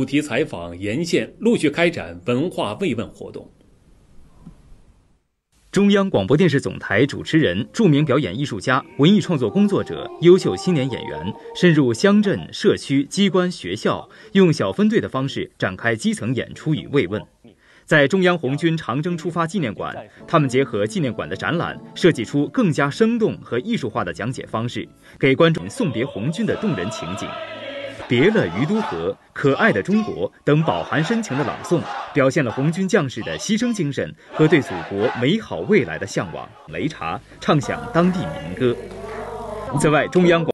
主题采访沿线陆续开展文化慰问活动。中央广播电视总台主持人、著名表演艺术家、文艺创作工作者、优秀青年演员，深入乡镇、社区、机关、学校，用小分队的方式展开基层演出与慰问。在中央红军长征出发纪念馆，他们结合纪念馆的展览，设计出更加生动和艺术化的讲解方式，给观众送别红军的动人情景。别了，于都河，可爱的中国等饱含深情的朗诵，表现了红军将士的牺牲精神和对祖国美好未来的向往。擂茶唱响当地民歌。此外，中央广。